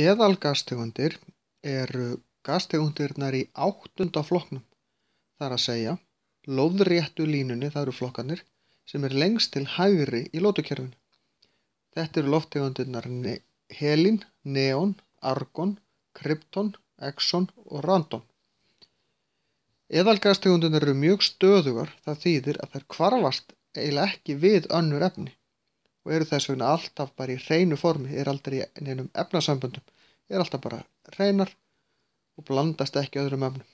Eðalgastegundir eru gastegundirnar í áttunda flokknum, þar að segja lóðréttu línunni, það eru flokkarnir, sem er lengst til hægri í lótukerfinu. Þetta eru lofttegundirnar ne helin, neon, argon, krypton, exon og randon. Eðalgastegundirnar eru mjög stöðugar það þýðir að þær kvarfast eiginlega ekki við önnur efni og eru þess vegna alltaf bara í hreinu formi, er aldrei í nefnum efnasamböndum, er alltaf bara hreinar og blandast ekki öðrum efnum.